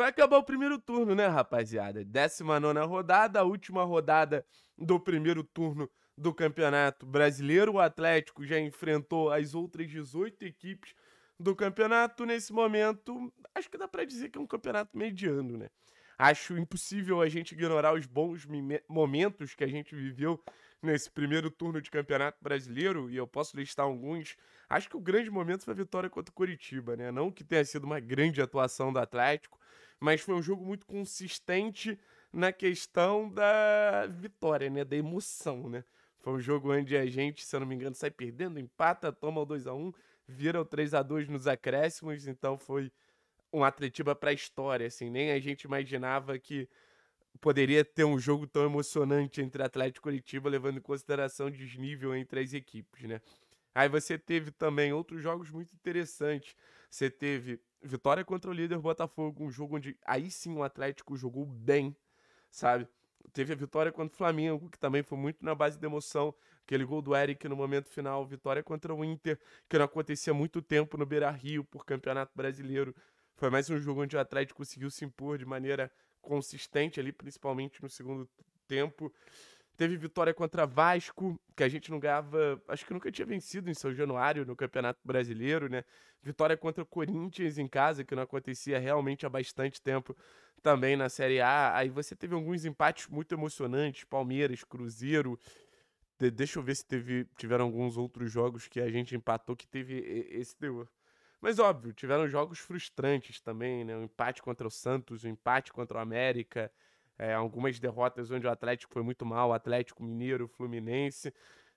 Vai acabar o primeiro turno, né, rapaziada? 19 rodada, a última rodada do primeiro turno do Campeonato Brasileiro. O Atlético já enfrentou as outras 18 equipes do campeonato. Nesse momento, acho que dá para dizer que é um campeonato mediano, né? Acho impossível a gente ignorar os bons momentos que a gente viveu nesse primeiro turno de Campeonato Brasileiro, e eu posso listar alguns. Acho que o grande momento foi a vitória contra o Curitiba, né? Não que tenha sido uma grande atuação do Atlético, mas foi um jogo muito consistente na questão da vitória, né? Da emoção, né? Foi um jogo onde a gente, se eu não me engano, sai perdendo, empata, toma o 2 a 1 vira o 3 a 2 nos acréscimos, então foi um Atletiba para a história, assim, nem a gente imaginava que poderia ter um jogo tão emocionante entre Atlético e Curitiba, levando em consideração o desnível entre as equipes, né? Aí você teve também outros jogos muito interessantes. Você teve vitória contra o líder Botafogo, um jogo onde aí sim o Atlético jogou bem, sabe? Teve a vitória contra o Flamengo, que também foi muito na base de emoção. Aquele gol do Eric no momento final, vitória contra o Inter, que não acontecia há muito tempo no Beira Rio por Campeonato Brasileiro. Foi mais um jogo onde o Atlético conseguiu se impor de maneira consistente ali, principalmente no segundo tempo. Teve vitória contra Vasco, que a gente não ganhava, acho que nunca tinha vencido em São Januário no Campeonato Brasileiro, né? Vitória contra Corinthians em casa, que não acontecia realmente há bastante tempo também na Série A. Aí você teve alguns empates muito emocionantes, Palmeiras, Cruzeiro. De deixa eu ver se teve, tiveram alguns outros jogos que a gente empatou que teve esse teor. Mas óbvio, tiveram jogos frustrantes também, né? Um empate contra o Santos, um empate contra o América, é, algumas derrotas onde o Atlético foi muito mal, Atlético Mineiro, Fluminense.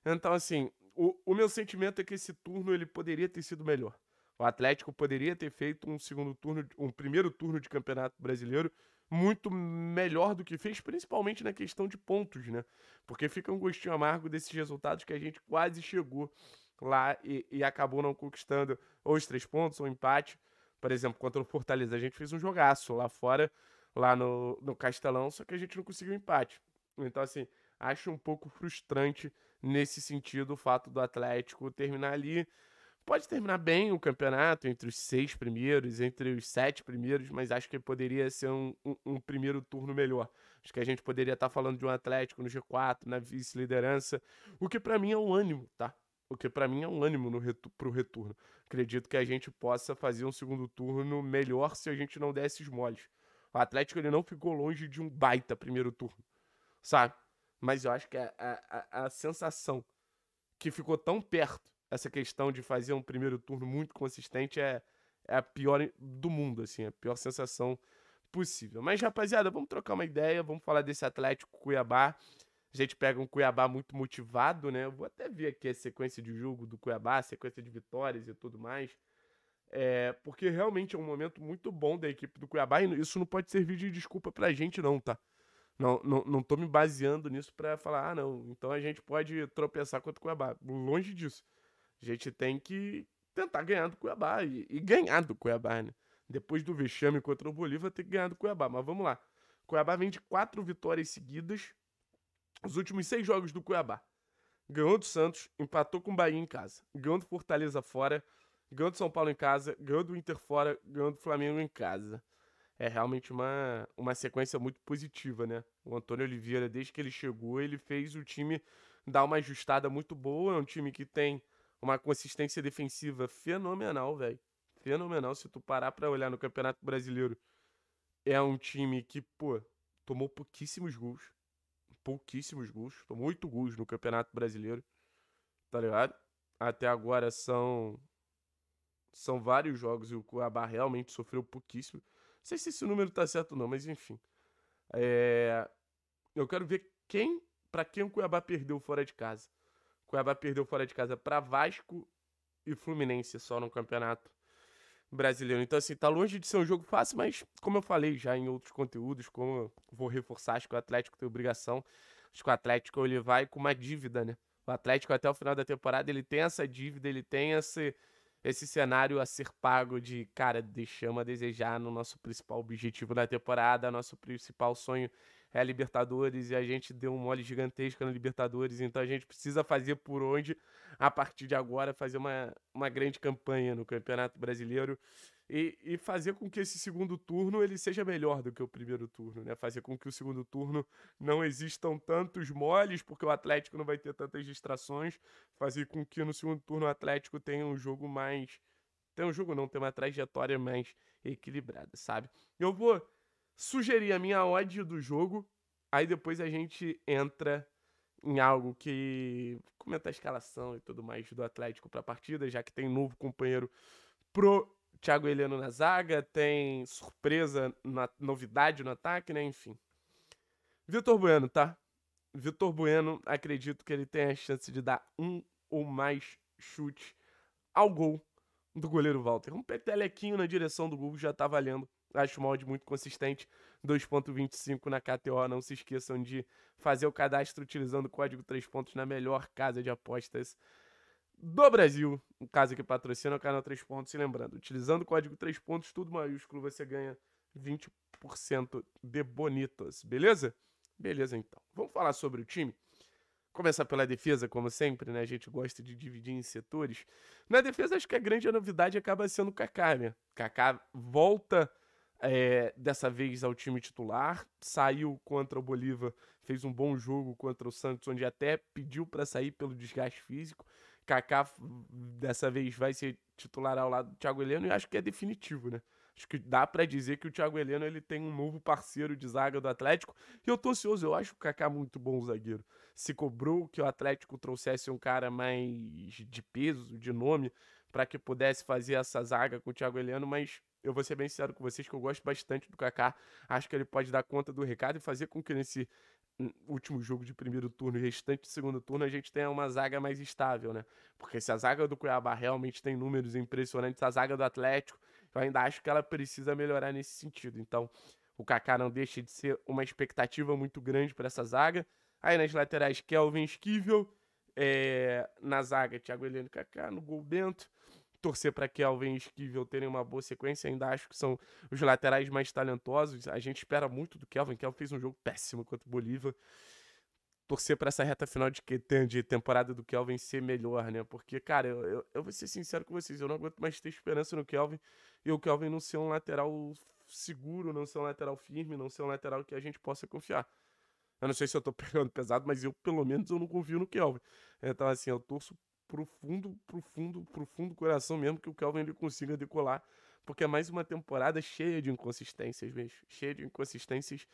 Então, assim, o, o meu sentimento é que esse turno ele poderia ter sido melhor. O Atlético poderia ter feito um segundo turno, um primeiro turno de Campeonato Brasileiro muito melhor do que fez, principalmente na questão de pontos, né? Porque fica um gostinho amargo desses resultados que a gente quase chegou lá e, e acabou não conquistando ou os três pontos ou um empate. Por exemplo, contra o Fortaleza, a gente fez um jogaço lá fora, lá no, no Castelão, só que a gente não conseguiu empate. Então, assim, acho um pouco frustrante nesse sentido o fato do Atlético terminar ali. Pode terminar bem o campeonato, entre os seis primeiros, entre os sete primeiros, mas acho que poderia ser um, um, um primeiro turno melhor. Acho que a gente poderia estar falando de um Atlético no G4, na vice-liderança, o que para mim é um ânimo, tá? o que para mim é um ânimo no retu pro retorno. Acredito que a gente possa fazer um segundo turno melhor se a gente não der esses moles. O Atlético ele não ficou longe de um baita primeiro turno, sabe? Mas eu acho que a, a, a sensação que ficou tão perto, essa questão de fazer um primeiro turno muito consistente, é, é a pior do mundo, assim, a pior sensação possível. Mas, rapaziada, vamos trocar uma ideia, vamos falar desse Atlético Cuiabá. A gente pega um Cuiabá muito motivado, né? Eu vou até ver aqui a sequência de jogo do Cuiabá, a sequência de vitórias e tudo mais. É, porque realmente é um momento muito bom da equipe do Cuiabá e isso não pode servir de desculpa pra gente, não, tá? Não, não, não tô me baseando nisso para falar, ah, não, então a gente pode tropeçar contra o Cuiabá. Longe disso. A gente tem que tentar ganhar do Cuiabá e, e ganhar do Cuiabá, né? Depois do vexame contra o Bolívar, tem que ganhar do Cuiabá, mas vamos lá. Cuiabá vem de quatro vitórias seguidas, os últimos seis jogos do Cuiabá. Ganhou do Santos, empatou com o Bahia em casa. Ganhou do Fortaleza fora, ganhou do São Paulo em casa, ganhou do Inter fora, ganhou do Flamengo em casa. É realmente uma, uma sequência muito positiva, né? O Antônio Oliveira, desde que ele chegou, ele fez o time dar uma ajustada muito boa. É um time que tem uma consistência defensiva fenomenal, velho. Fenomenal. Se tu parar pra olhar no Campeonato Brasileiro, é um time que, pô, tomou pouquíssimos gols pouquíssimos gols. Tomou oito gols no Campeonato Brasileiro. Tá ligado? Até agora são. São vários jogos e o Cuiabá realmente sofreu pouquíssimo. Não sei se esse número tá certo ou não, mas enfim. É... Eu quero ver quem. para quem o Cuiabá perdeu fora de casa. O Cuiabá perdeu fora de casa para Vasco e Fluminense só no campeonato brasileiro. Então, assim, tá longe de ser um jogo fácil, mas como eu falei já em outros conteúdos, como vou reforçar, acho que o Atlético tem obrigação. Acho que o Atlético ele vai com uma dívida, né? O Atlético até o final da temporada ele tem essa dívida, ele tem esse, esse cenário a ser pago de, cara, deixamos a desejar no nosso principal objetivo da temporada, nosso principal sonho é a Libertadores e a gente deu um mole gigantesco na Libertadores, então a gente precisa fazer por onde, a partir de agora, fazer uma, uma grande campanha no Campeonato Brasileiro e, e, fazer com que esse segundo turno ele seja melhor do que o primeiro turno, né? Fazer com que o segundo turno não existam tantos moles, porque o Atlético não vai ter tantas distrações, fazer com que no segundo turno o Atlético tenha um jogo mais tem um jogo não, tem uma trajetória mais equilibrada, sabe? Eu vou sugerir a minha odd do jogo, aí depois a gente entra em algo que comenta a escalação e tudo mais do Atlético para a partida, já que tem um novo companheiro pro Thiago Heleno na zaga, tem surpresa, na, novidade no ataque, né? Enfim. Vitor Bueno, tá? Vitor Bueno, acredito que ele tem a chance de dar um ou mais chutes ao gol do goleiro Walter. Um petelequinho na direção do gol já tá valendo. Acho o molde muito consistente. 2.25 na KTO. Não se esqueçam de fazer o cadastro utilizando o código 3 pontos na melhor casa de apostas do Brasil. um caso que patrocina o canal 3 Pontos. E lembrando, utilizando o código 3 Pontos, tudo maiúsculo, você ganha 20% de bonitos beleza? Beleza, então. Vamos falar sobre o time? Começar pela defesa, como sempre, né? A gente gosta de dividir em setores. Na defesa, acho que a grande novidade acaba sendo o Kaká, né? Kaká volta é, dessa vez ao time titular, saiu contra o Bolívar, fez um bom jogo contra o Santos, onde até pediu para sair pelo desgaste físico. Kaká dessa vez vai ser titular ao lado do Thiago Heleno e acho que é definitivo, né? Acho que dá para dizer que o Thiago Heleno ele tem um novo parceiro de zaga do Atlético. E eu tô ansioso, eu acho o Kaká muito bom zagueiro. Se cobrou que o Atlético trouxesse um cara mais de peso, de nome, para que pudesse fazer essa zaga com o Thiago Heleno, mas eu vou ser bem sincero com vocês que eu gosto bastante do Kaká. Acho que ele pode dar conta do recado e fazer com que nesse último jogo de primeiro turno e restante de segundo turno, a gente tenha uma zaga mais estável, né? Porque se a zaga do Cuiabá realmente tem números impressionantes, a zaga do Atlético, eu ainda acho que ela precisa melhorar nesse sentido. Então, o Kaká não deixa de ser uma expectativa muito grande para essa zaga. Aí nas laterais, Kelvin Esquivel, é... na zaga, Thiago Heleno Kaká, no gol dentro torcer para Kelvin e Esquivel terem uma boa sequência. Ainda acho que são os laterais mais talentosos. A gente espera muito do Kelvin. Kelvin fez um jogo péssimo contra o Bolívar. Torcer para essa reta final de, de temporada do Kelvin ser melhor, né? Porque, cara, eu, eu, eu, vou ser sincero com vocês. Eu não aguento mais ter esperança no Kelvin. E o Kelvin não ser um lateral seguro, não ser um lateral firme, não ser um lateral que a gente possa confiar. Eu não sei se eu tô pegando pesado, mas eu, pelo menos, eu não confio no Kelvin. Então, assim, eu torço profundo, profundo, profundo coração mesmo que o Kelvin ele consiga decolar, porque é mais uma temporada cheia de inconsistências, mesmo cheia de inconsistências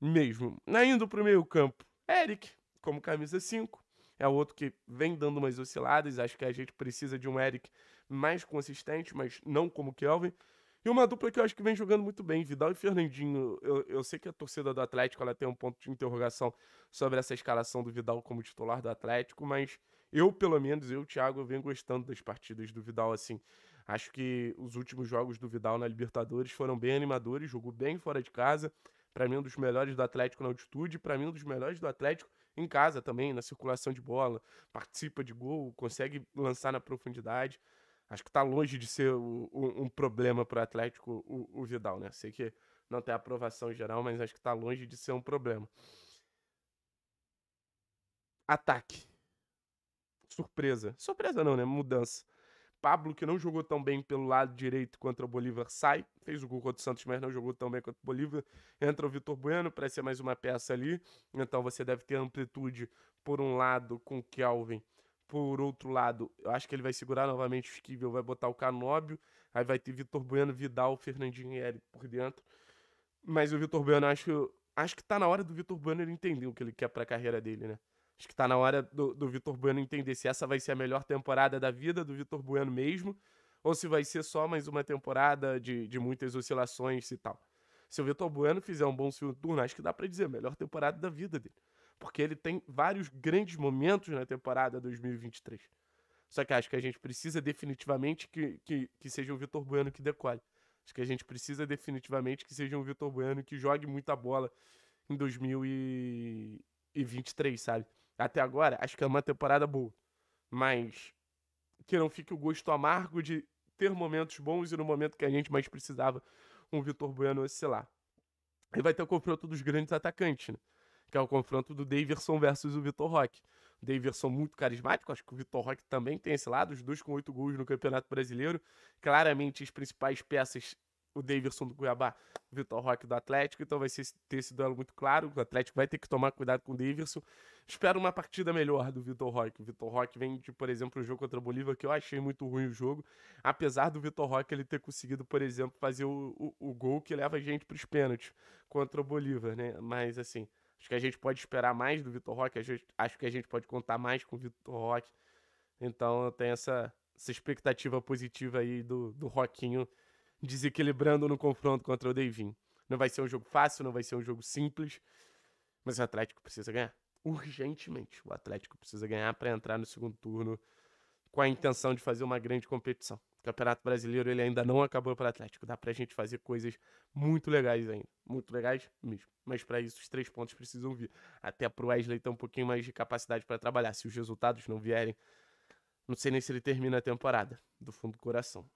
mesmo. Na né, indo pro meio-campo, Eric, como camisa 5, é outro que vem dando umas osciladas, acho que a gente precisa de um Eric mais consistente, mas não como Kelvin. E uma dupla que eu acho que vem jogando muito bem, Vidal e Fernandinho. Eu, eu sei que a torcida do Atlético ela tem um ponto de interrogação sobre essa escalação do Vidal como titular do Atlético, mas eu, pelo menos, eu, Thiago, eu venho gostando das partidas do Vidal, assim. Acho que os últimos jogos do Vidal na Libertadores foram bem animadores, jogou bem fora de casa. Para mim, um dos melhores do Atlético na altitude, para mim, um dos melhores do Atlético em casa também, na circulação de bola, participa de gol, consegue lançar na profundidade. Acho que está longe de ser o, o, um problema para o Atlético o Vidal, né? Sei que não tem aprovação geral, mas acho que está longe de ser um problema. Ataque surpresa. Surpresa não, né? Mudança. Pablo, que não jogou tão bem pelo lado direito contra o Bolívar, sai. Fez o gol contra o Santos, mas não jogou tão bem contra o Bolívar. Entra o Vitor Bueno parece ser mais uma peça ali. Então você deve ter amplitude por um lado com o Kelvin. Por outro lado, eu acho que ele vai segurar novamente o Esquivel, vai botar o Canóbio. Aí vai ter Vitor Bueno, Vidal, Fernandinho e Eric por dentro. Mas o Vitor Bueno, acho, acho que tá na hora do Vitor Bueno ele entender o que ele quer para a carreira dele, né? Acho que está na hora do, do Vitor Bueno entender se essa vai ser a melhor temporada da vida do Vitor Bueno mesmo, ou se vai ser só mais uma temporada de, de muitas oscilações e tal. Se o Vitor Bueno fizer um bom segundo turno, acho que dá para dizer, melhor temporada da vida dele. Porque ele tem vários grandes momentos na temporada 2023. Só que acho que a gente precisa definitivamente que, que, que seja o Vitor Bueno que decole. Acho que a gente precisa definitivamente que seja um Vitor Bueno que jogue muita bola em 2023, sabe? até agora, acho que é uma temporada boa. Mas que não fique o gosto amargo de ter momentos bons e no momento que a gente mais precisava, um Vitor Bueno oscilar. E vai ter o confronto dos grandes atacantes, né? Que é o confronto do Daverson versus o Vitor Roque. O Daverson muito carismático, acho que o Vitor Roque também tem esse lado, os dois com oito gols no Campeonato Brasileiro. Claramente as principais peças o Davidson do Cuiabá, o Vitor Roque do Atlético, então vai ser, ter esse duelo muito claro. O Atlético vai ter que tomar cuidado com o Davidson. Espero uma partida melhor do Vitor Roque. O Vitor Roque vem de, por exemplo, o jogo contra o Bolívar, que eu achei muito ruim o jogo, apesar do Vitor Roque ele ter conseguido, por exemplo, fazer o, o, o gol que leva a gente para os pênaltis contra o Bolívar, né? Mas assim, acho que a gente pode esperar mais do Vitor Roque, acho que a gente pode contar mais com o Vitor Roque. Então eu tenho essa, essa expectativa positiva aí do, do Roquinho desequilibrando no confronto contra o Davin. Não vai ser um jogo fácil, não vai ser um jogo simples, mas o Atlético precisa ganhar. Urgentemente, o Atlético precisa ganhar para entrar no segundo turno com a intenção de fazer uma grande competição. O Campeonato Brasileiro ele ainda não acabou para o Atlético. Dá para a gente fazer coisas muito legais ainda. Muito legais mesmo. Mas para isso, os três pontos precisam vir. Até para o Wesley ter um pouquinho mais de capacidade para trabalhar. Se os resultados não vierem, não sei nem se ele termina a temporada, do fundo do coração.